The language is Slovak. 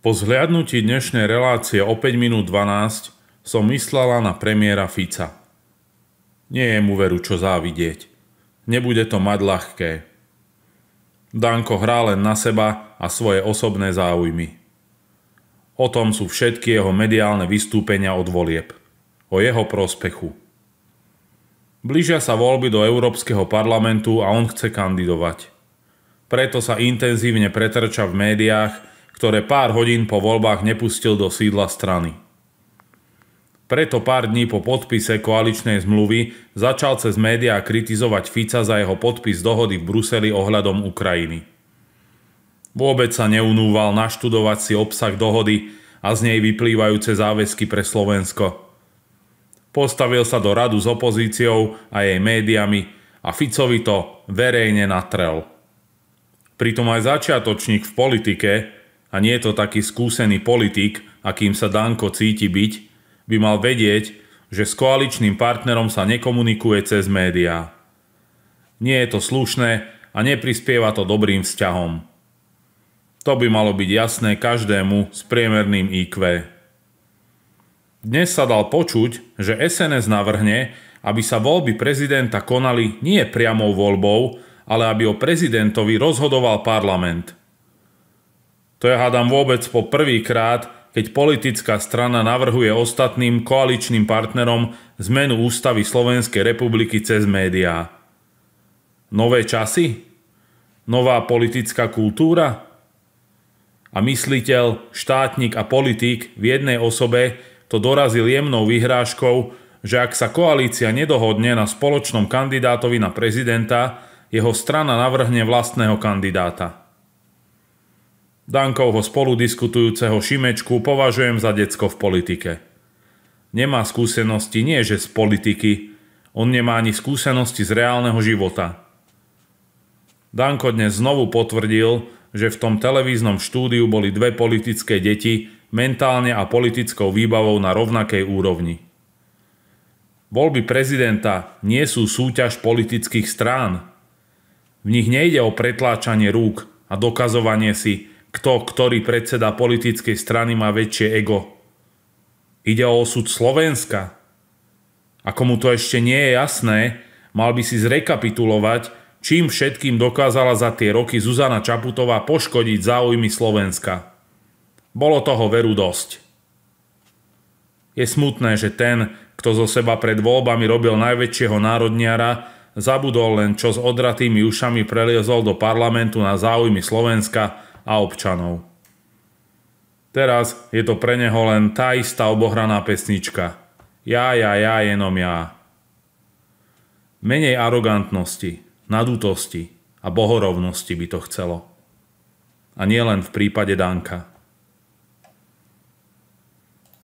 Po zhliadnutí dnešnej relácie o 5 minút 12 som myslela na premiéra Fica. Nie je mu veru čo závidieť. Nebude to mať ľahké. Danko hrá len na seba a svoje osobné záujmy. O tom sú všetky jeho mediálne vystúpenia od volieb. O jeho prospechu. Blížia sa voľby do Európskeho parlamentu a on chce kandidovať. Preto sa intenzívne pretrča v médiách ktoré pár hodín po voľbách nepustil do sídla strany. Preto pár dní po podpise koaličnej zmluvy začal cez médiá kritizovať Fica za jeho podpis dohody v Bruseli ohľadom Ukrajiny. Vôbec sa neunúval naštudovať si obsah dohody a z nej vyplývajúce záväzky pre Slovensko. Postavil sa do radu s opozíciou a jej médiami a Ficovi to verejne natrel. Pritom aj začiatočník v politike, a nie je to taký skúsený politik, akým sa Danko cíti byť, by mal vedieť, že s koaličným partnerom sa nekomunikuje cez médiá. Nie je to slušné a neprispieva to dobrým vzťahom. To by malo byť jasné každému s priemerným IQ. Dnes sa dal počuť, že SNS navrhne, aby sa voľby prezidenta konali nie priamou voľbou, ale aby o prezidentovi rozhodoval parlament – to je hádam vôbec po prvý krát, keď politická strana navrhuje ostatným koaličným partnerom zmenu ústavy Slovenskej republiky cez médiá. Nové časy? Nová politická kultúra? A mysliteľ, štátnik a politik v jednej osobe to dorazil jemnou vyhrážkou, že ak sa koalícia nedohodne na spoločnom kandidátovi na prezidenta, jeho strana navrhne vlastného kandidáta. Dankovho spoludiskutujúceho Šimečku považujem za decko v politike. Nemá skúsenosti nie že z politiky, on nemá ani skúsenosti z reálneho života. Danko dnes znovu potvrdil, že v tom televíznom štúdiu boli dve politické deti mentálne a politickou výbavou na rovnakej úrovni. Voľby prezidenta nie sú súťaž politických strán. V nich nejde o pretláčanie rúk a dokazovanie si, kto, ktorý predseda politickej strany má väčšie ego. Ide o osud Slovenska. Ako mu to ešte nie je jasné, mal by si zrekapitulovať, čím všetkým dokázala za tie roky Zuzana Čaputová poškodiť záujmy Slovenska. Bolo toho veru dosť. Je smutné, že ten, kto zo seba pred voľbami robil najväčšieho národniara, zabudol len čo s odratými ušami preliezol do parlamentu na záujmy Slovenska a občanov. Teraz je to pre neho len tá istá obohraná pesnička. Ja, ja, ja, jenom ja. Menej arogantnosti, nadutosti a bohorovnosti by to chcelo. A nie len v prípade Danka.